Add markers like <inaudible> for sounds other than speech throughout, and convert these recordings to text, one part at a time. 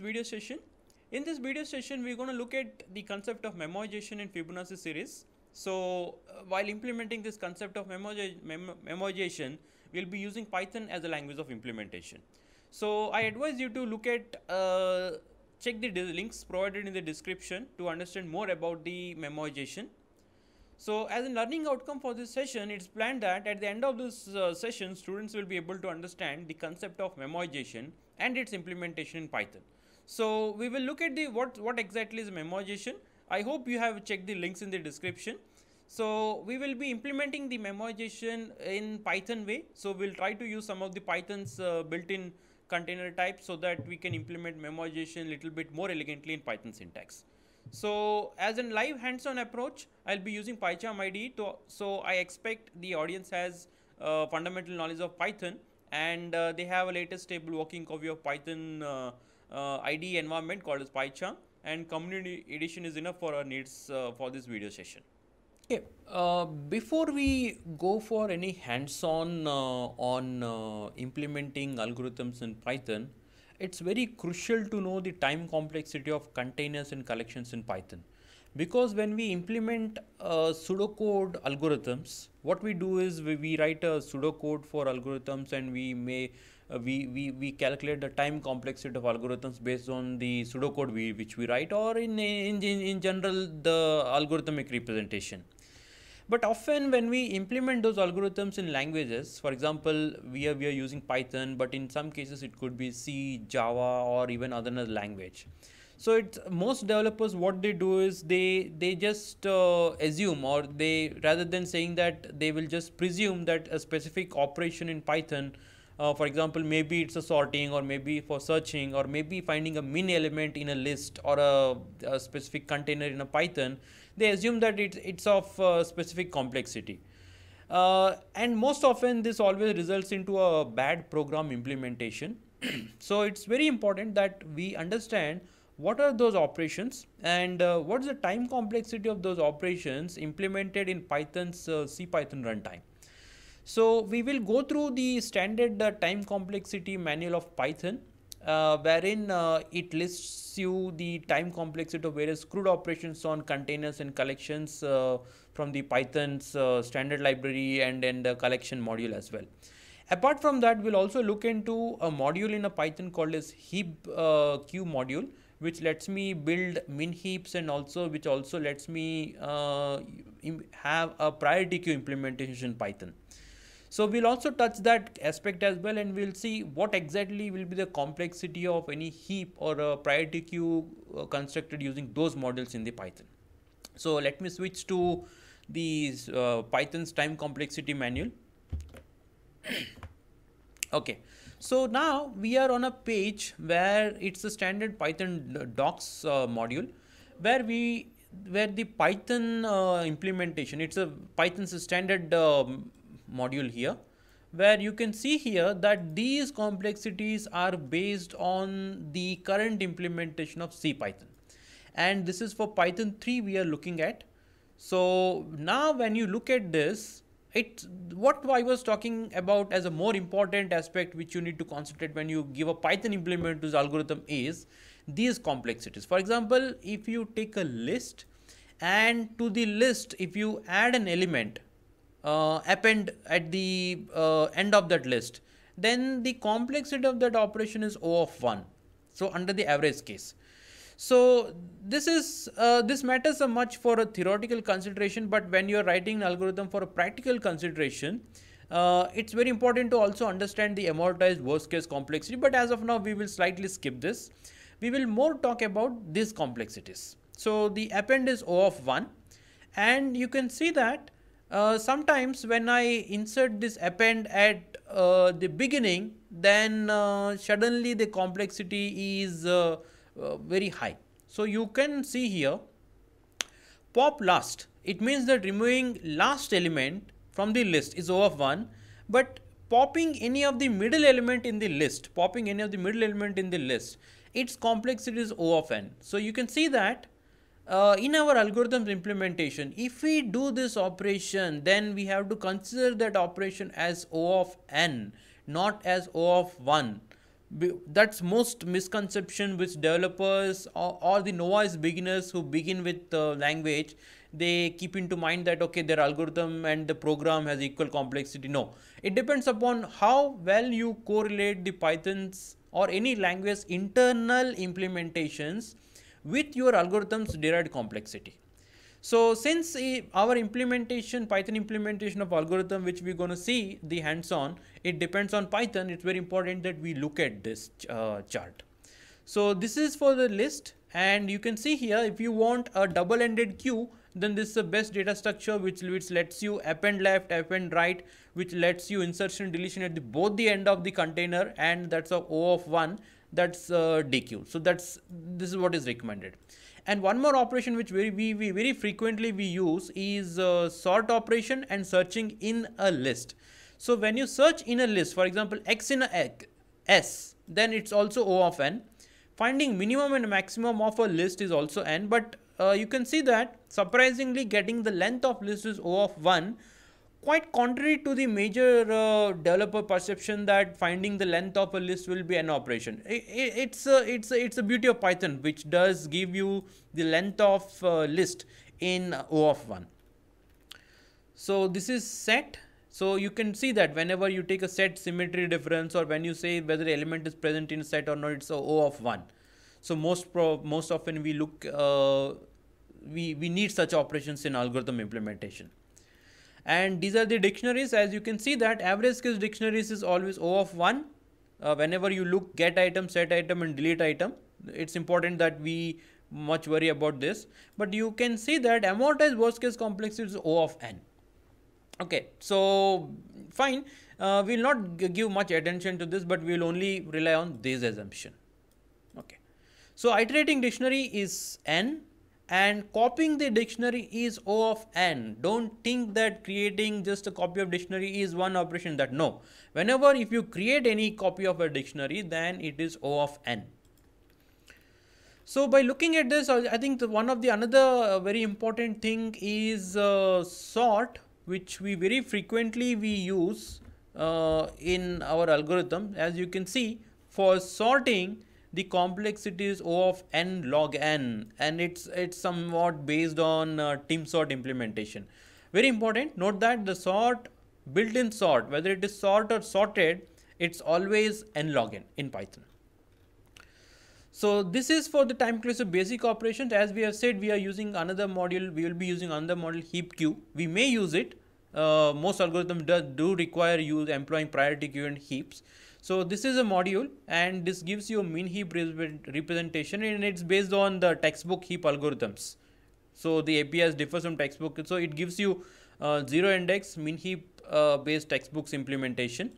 video session. In this video session, we're going to look at the concept of memoization in Fibonacci series. So uh, while implementing this concept of memoization, we'll be using Python as a language of implementation. So I advise you to look at, uh, check the links provided in the description to understand more about the memoization. So as a learning outcome for this session, it's planned that at the end of this uh, session, students will be able to understand the concept of memoization and its implementation in Python. So we will look at the what, what exactly is memoization. I hope you have checked the links in the description. So we will be implementing the memoization in Python way. So we'll try to use some of the Python's uh, built-in container type so that we can implement memoization a little bit more elegantly in Python syntax. So as in live hands-on approach, I'll be using PyCharm IDE. To, so I expect the audience has uh, fundamental knowledge of Python and uh, they have a latest stable working copy of Python uh, uh, ID environment called as PyCharm and community edition is enough for our needs uh, for this video session. Okay. Uh, before we go for any hands-on uh, on uh, implementing algorithms in Python, it's very crucial to know the time complexity of containers and collections in Python. Because when we implement uh, pseudocode algorithms, what we do is we, we write a pseudocode for algorithms and we may uh, we, we, we calculate the time complexity of algorithms based on the pseudocode we, which we write or in, in, in general the algorithmic representation. But often when we implement those algorithms in languages, for example, we are, we are using Python, but in some cases it could be C, Java, or even other language. So it's most developers what they do is they they just uh, assume or they rather than saying that they will just presume that a specific operation in Python uh, for example maybe it's a sorting or maybe for searching or maybe finding a min element in a list or a, a specific container in a python they assume that it, it's of uh, specific complexity uh, and most often this always results into a bad program implementation <clears throat> so it's very important that we understand what are those operations and uh, what's the time complexity of those operations implemented in python's uh, cpython runtime so we will go through the standard uh, time complexity manual of Python uh, wherein uh, it lists you the time complexity of various crude operations on containers and collections uh, from the Python's uh, standard library and, and the collection module as well. Apart from that, we'll also look into a module in a Python called as heap uh, queue module which lets me build min heaps and also which also lets me uh, have a priority queue implementation in Python. So we'll also touch that aspect as well and we'll see what exactly will be the complexity of any heap or a priority queue uh, constructed using those models in the Python. So let me switch to the uh, Python's time complexity manual. <coughs> okay. So now we are on a page where it's a standard Python docs uh, module where we where the Python uh, implementation, it's a Python's standard um, module here where you can see here that these complexities are based on the current implementation of C Python. And this is for Python 3 we are looking at. So now when you look at this, it what I was talking about as a more important aspect which you need to concentrate when you give a Python implement to the algorithm is these complexities. For example, if you take a list and to the list, if you add an element, uh, append at the uh, end of that list, then the complexity of that operation is O of 1. So under the average case. So this is uh, this matters so much for a theoretical consideration, but when you are writing an algorithm for a practical consideration, uh, it's very important to also understand the amortized worst case complexity. But as of now, we will slightly skip this. We will more talk about these complexities. So the append is O of 1 and you can see that uh, sometimes when I insert this append at uh, the beginning, then uh, suddenly the complexity is uh, uh, very high. So you can see here, pop last. It means that removing last element from the list is O of 1, but popping any of the middle element in the list, popping any of the middle element in the list, its complexity is O of n. So you can see that uh, in our algorithm implementation, if we do this operation, then we have to consider that operation as O of n, not as O of 1. That's most misconception which developers or, or the novice beginners who begin with the language, they keep into mind that, okay, their algorithm and the program has equal complexity. No, it depends upon how well you correlate the Python's or any language internal implementations with your algorithm's derived complexity. So since our implementation, Python implementation of algorithm, which we're going to see the hands-on, it depends on Python. It's very important that we look at this uh, chart. So this is for the list and you can see here, if you want a double-ended queue, then this is the best data structure which, which lets you append left, append right, which lets you insertion, deletion at the, both the end of the container and that's of O of 1 that's uh, DQ. So that's this is what is recommended. And one more operation which very we, we very frequently we use is uh, sort operation and searching in a list. So when you search in a list, for example, x in a s, then it's also O of n. Finding minimum and maximum of a list is also n, but uh, you can see that surprisingly getting the length of list is O of 1 quite contrary to the major uh, developer perception that finding the length of a list will be an operation. It, it, it's a, it's a, it's a beauty of Python which does give you the length of uh, list in O of one. So this is set. So you can see that whenever you take a set symmetry difference or when you say whether element is present in a set or not, it's a O of one. So most most often we look uh, we we need such operations in algorithm implementation and these are the dictionaries as you can see that average case dictionaries is always O of 1 uh, whenever you look get item set item and delete item it's important that we much worry about this but you can see that amortized worst case complexity is O of n okay so fine uh, we'll not give much attention to this but we'll only rely on this assumption okay so iterating dictionary is n and copying the dictionary is O of n. Don't think that creating just a copy of dictionary is one operation that no. Whenever if you create any copy of a dictionary then it is O of n. So by looking at this I think the, one of the another uh, very important thing is uh, sort which we very frequently we use uh, in our algorithm as you can see for sorting the complexity is O of n log n and it's it's somewhat based on uh, team sort implementation. Very important, note that the sort, built-in sort, whether it is sort or sorted, it's always n log n in Python. So this is for the time of basic operations. As we have said, we are using another module. We will be using another model heap queue. We may use it. Uh, most algorithms do, do require use employing priority queue and heaps. So this is a module and this gives you a mean heap representation and it's based on the textbook heap algorithms. So the APIs different from textbook. So it gives you uh, zero index mean heap uh, based textbooks implementation.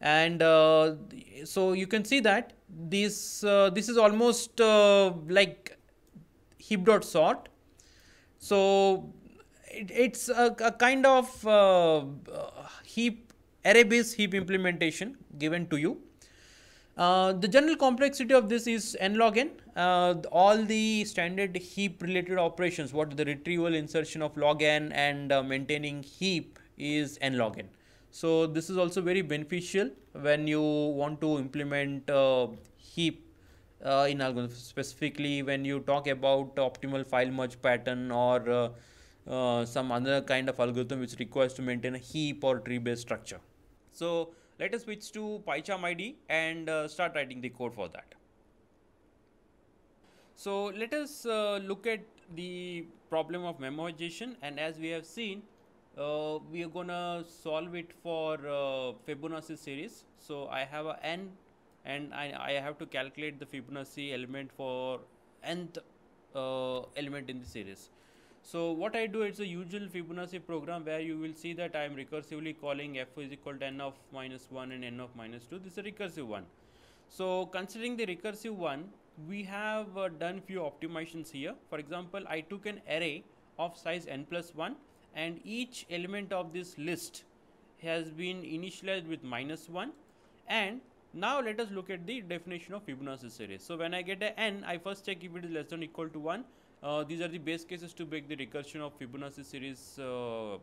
And uh, so you can see that this uh, this is almost uh, like heap.sort. So it, it's a, a, kind of uh, heap array-based heap implementation given to you. Uh, the general complexity of this is n log n. Uh, all the standard heap related operations, what the retrieval insertion of log n and uh, maintaining heap is n log n. So this is also very beneficial when you want to implement uh, heap uh, in algorithm, specifically when you talk about optimal file merge pattern or uh, some other kind of algorithm which requires to maintain a heap or tree based structure. So let us switch to PyCharm ID and uh, start writing the code for that. So let us uh, look at the problem of memoization and as we have seen uh, we are gonna solve it for uh, Fibonacci series. So I have a n and I, I have to calculate the Fibonacci element for nth uh, element in the series. So what I do, it's a usual Fibonacci program where you will see that I am recursively calling f is equal to n of minus 1 and n of minus 2. This is a recursive one. So considering the recursive one, we have uh, done few optimizations here. For example, I took an array of size n plus 1 and each element of this list has been initialized with minus 1 and now let us look at the definition of Fibonacci series. So when I get a n, I first check if it is less than equal to 1 uh, these are the best cases to break the recursion of Fibonacci series uh,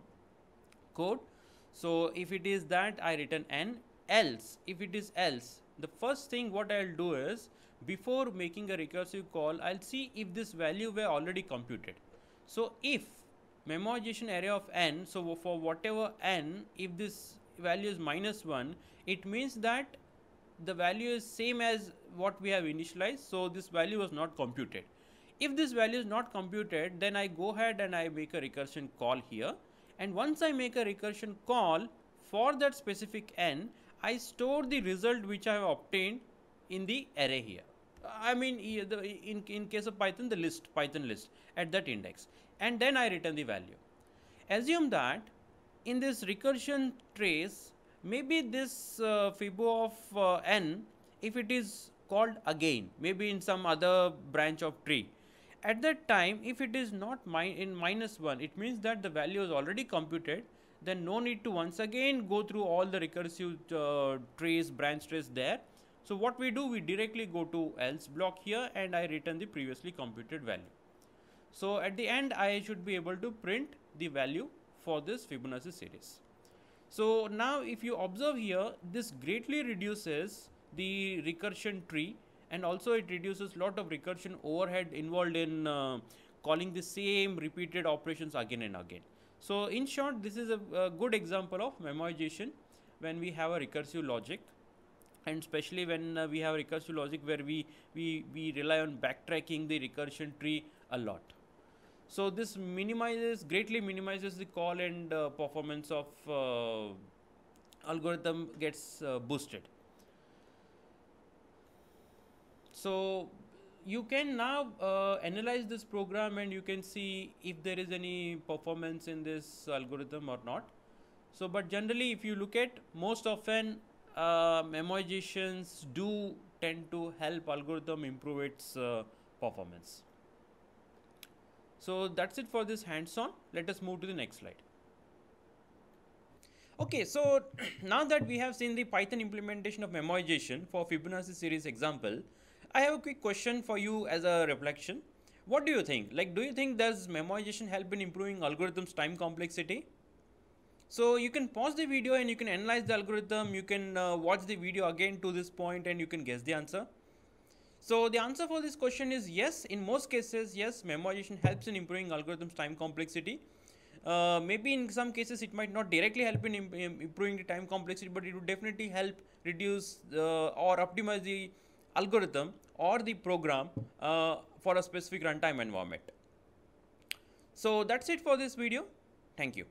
code. So if it is that I return n else if it is else the first thing what I'll do is before making a recursive call I'll see if this value were already computed. So if memoization array of n so for whatever n if this value is minus 1 it means that the value is same as what we have initialized so this value was not computed if this value is not computed, then I go ahead and I make a recursion call here. And once I make a recursion call for that specific n, I store the result which I have obtained in the array here. I mean, in, in case of Python, the list, Python list at that index. And then I return the value. Assume that in this recursion trace, maybe this uh, Fibo of uh, n, if it is called again, maybe in some other branch of tree, at that time if it is not mi- in minus 1 it means that the value is already computed then no need to once again go through all the recursive uh, trace branch trace there so what we do we directly go to else block here and i return the previously computed value so at the end i should be able to print the value for this fibonacci series so now if you observe here this greatly reduces the recursion tree and also it reduces lot of recursion overhead involved in uh, calling the same repeated operations again and again. So in short, this is a, a good example of memoization when we have a recursive logic and especially when uh, we have recursive logic where we, we, we rely on backtracking the recursion tree a lot. So this minimizes, greatly minimizes the call and uh, performance of uh, algorithm gets uh, boosted. so you can now uh, analyze this program and you can see if there is any performance in this algorithm or not. So, but generally if you look at most often uh, memoizations do tend to help algorithm improve its uh, performance. So that's it for this hands-on. Let us move to the next slide. Okay, so <clears throat> now that we have seen the Python implementation of memoization for Fibonacci series example, I have a quick question for you as a reflection. What do you think? Like, do you think does memorization help in improving algorithms time complexity? So you can pause the video and you can analyze the algorithm. You can uh, watch the video again to this point and you can guess the answer. So the answer for this question is yes. In most cases, yes, memorization helps in improving algorithms time complexity. Uh, maybe in some cases it might not directly help in improving the time complexity, but it would definitely help reduce uh, or optimize the algorithm or the program uh, for a specific runtime environment. So that's it for this video. Thank you.